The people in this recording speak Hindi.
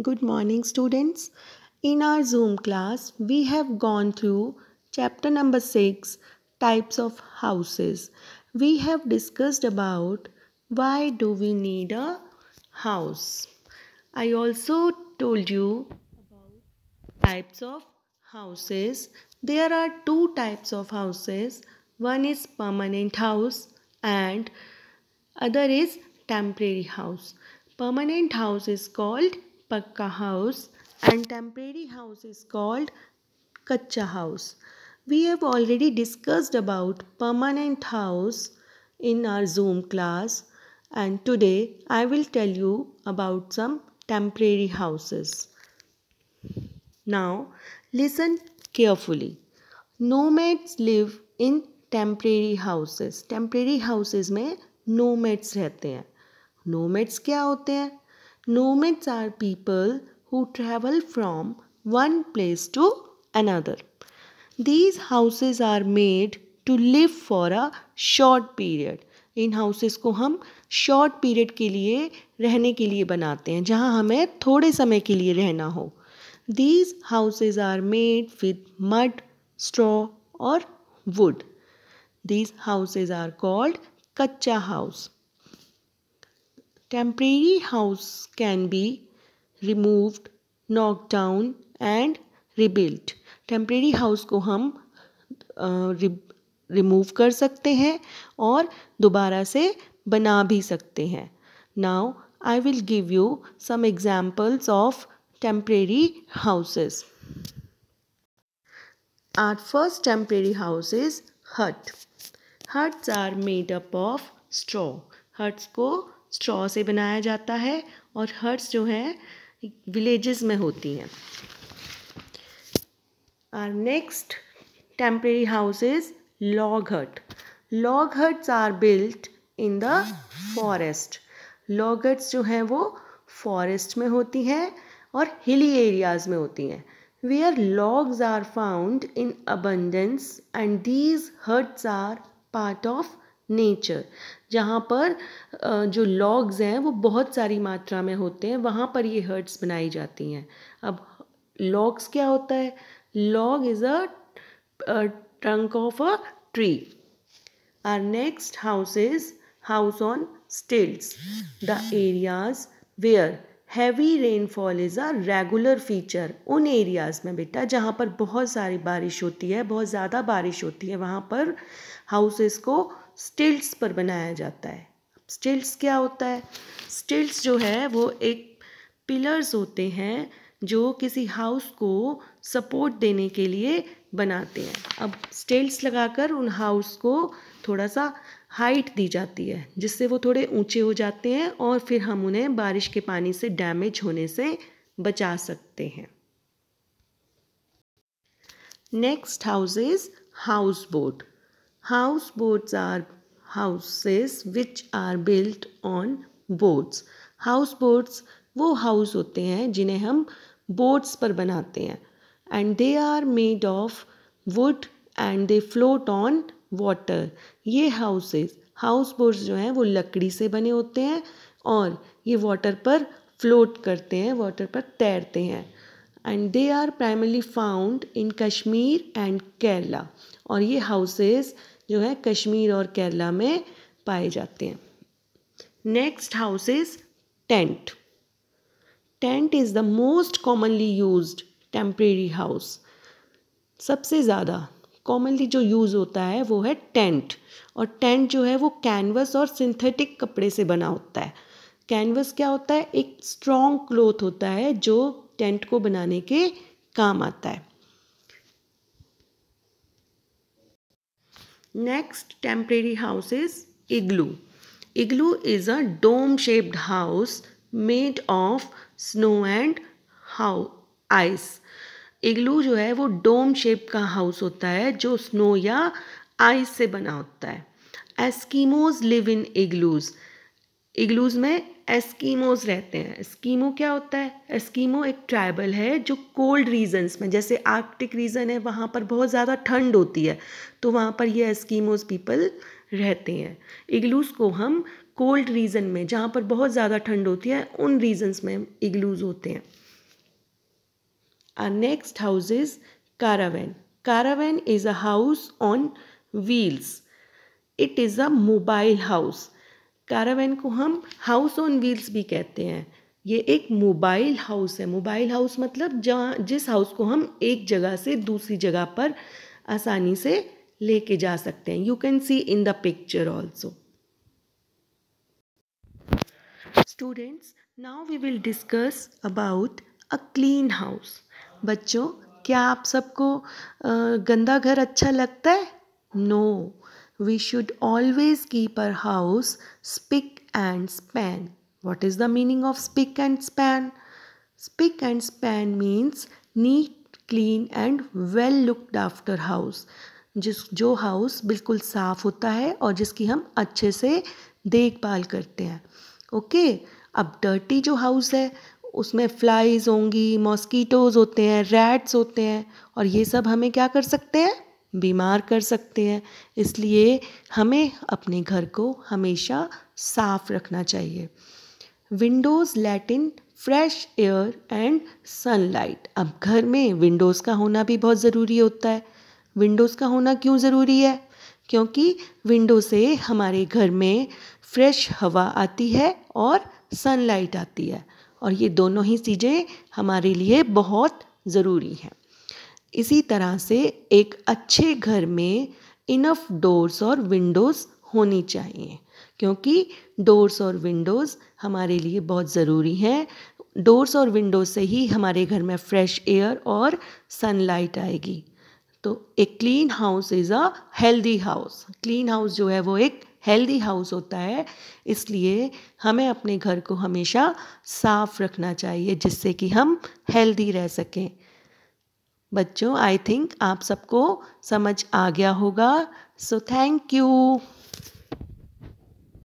Good morning students. In our Zoom class, we have gone through chapter number 6, types of houses. We have discussed about why do we need a house. I also told you about types of houses. There are two types of houses. One is permanent house and other is temporary house. Permanent house is called pucca house and temporary house is called कच्चा house we have already discussed about permanent house in our Zoom class and today I will tell you about some temporary houses now listen carefully nomads live in temporary houses temporary houses में नो मेट्स रहते हैं नो मेट्स क्या होते हैं Nomads are people who travel from one place to another. These houses are made to live for a short period. इन हाउसेस को हम शॉर्ट पीरियड के लिए रहने के लिए बनाते हैं जहाँ हमें थोड़े समय के लिए रहना हो these houses are made with mud straw और wood these houses are called कच्चा house Temporary house can be removed, knocked down and rebuilt. Temporary house को हम रिमूव कर सकते हैं और दोबारा से बना भी सकते हैं now I will give you some examples of temporary houses Our first temporary house is hut. Huts are made up of straw. Huts को स्ट्रॉ से बनाया जाता है और हर्ट्स जो हैं विलेजेस में होती हैं are next temporary houses log hut log huts are built in the forest log huts जो हैं वो फॉरेस्ट में होती हैं और हिली एरियाज़ में होती हैं where logs are found in abundance and these huts are part of nature जहाँ पर जो लॉग्स हैं वो बहुत सारी मात्रा में होते हैं वहाँ पर ये हर्ड्स बनाई जाती हैं अब लॉग्स क्या होता है log is a trunk of a tree are next house is house on stilts the areas where heavy rainfall is a regular feature उन एरियाज में बेटा जहाँ पर बहुत सारी बारिश होती है बहुत ज़्यादा बारिश होती है वहाँ पर हाउसेस को स्टिल्ट्स पर बनाया जाता है स्टिल्ट्स क्या होता है स्टिल्ट्स जो है वो एक पिलर्स होते हैं जो किसी हाउस को सपोर्ट देने के लिए बनाते हैं अब स्टेल्स लगाकर उन हाउस को थोड़ा सा हाइट दी जाती है जिससे वो थोड़े ऊंचे हो जाते हैं और फिर हम उन्हें बारिश के पानी से डैमेज होने से बचा सकते हैं next house is house boat house boats are houses which are built on boats house boats वो हाउस होते हैं जिन्हें हम बोट्स पर बनाते हैं and they are made of wood and they float on water ये हाउसेस हाउस बोट्स जो हैं वो लकड़ी से बने होते हैं और ये वाटर पर फ्लोट करते हैं वाटर पर तैरते हैं and they are primarily found in Kashmir and Kerala और ये हाउसेज़ जो है कश्मीर और केरला में पाए जाते हैं next house is tent tent is the most commonly use temporary house सबसे ज़्यादा कॉमनली जो यूज़ होता है वो है टेंट और टेंट जो है वो कैनवस और सिंथेटिक कपड़े से बना होता है कैनवस क्या होता है एक स्ट्रॉन्ग क्लोथ होता है जो टेंट को बनाने के काम आता है Next temporary house is igloo. Igloo is a dome shaped house made of snow and ice. इग्लू जो है वो डोम शेप का हाउस होता है जो स्नो या आइस से बना होता है Eskimos live in igloos igloos में एस्कीमोज रहते हैं एस्कीमो क्या होता है एस्कीमो एक ट्राइबल है जो कोल्ड रीजन्स में जैसे आर्कटिक रीजन है वहाँ पर बहुत ज़्यादा ठंड होती है तो वहाँ पर ये एस्कीमोज पीपल रहते हैं इग्लूज को हम कोल्ड रीजन में जहाँ पर बहुत ज़्यादा ठंड होती है उन रीजन्स में इग्लूज होते हैं next house is caravan caravan is a house on wheels it is a mobile house caravan को हम हाउस ऑन व्हील्स भी कहते हैं ये एक मोबाइल हाउस है मोबाइल हाउस मतलब जहाँ जिस हाउस को हम एक जगह से दूसरी जगह पर आसानी से लेके जा सकते हैं you can see in the picture also students now we will discuss about a clean house बच्चों क्या आप सबको गंदा घर अच्छा लगता है no no. We should always keep our house spick and span. What is the meaning of spick and span? Spick and span means neat, clean and well looked after house. जिस जो हाउस बिल्कुल साफ़ होता है और जिसकी हम अच्छे से देखभाल करते हैं ओके अब डर्टी जो हाउस है उसमें फ्लाइज होंगी मॉस्कीटोज़ होते हैं रैट्स होते हैं और ये सब हमें क्या कर सकते हैं बीमार कर सकते हैं इसलिए हमें अपने घर को हमेशा साफ रखना चाहिए windows let in fresh air and sunlight अब घर में विंडोज़ का होना भी बहुत ज़रूरी होता है विंडोज़ का होना क्यों ज़रूरी है क्योंकि विंडो से हमारे घर में फ्रेश हवा आती है और सनलाइट आती है और ये दोनों ही चीज़ें हमारे लिए बहुत ज़रूरी हैं इसी तरह से एक अच्छे घर में इनफ डोर्स और विंडोज़ होनी चाहिए क्योंकि डोर्स और विंडोज़ हमारे लिए बहुत ज़रूरी हैं डोर्स और विंडोज से ही हमारे घर में फ्रेश एयर और सनलाइट आएगी तो एक clean house is a healthy house clean house जो है वो एक हेल्दी हाउस होता है इसलिए हमें अपने घर को हमेशा साफ रखना चाहिए जिससे कि हम हेल्दी रह सकें बच्चों आई थिंक आप सबको समझ आ गया होगा सो थैंक यू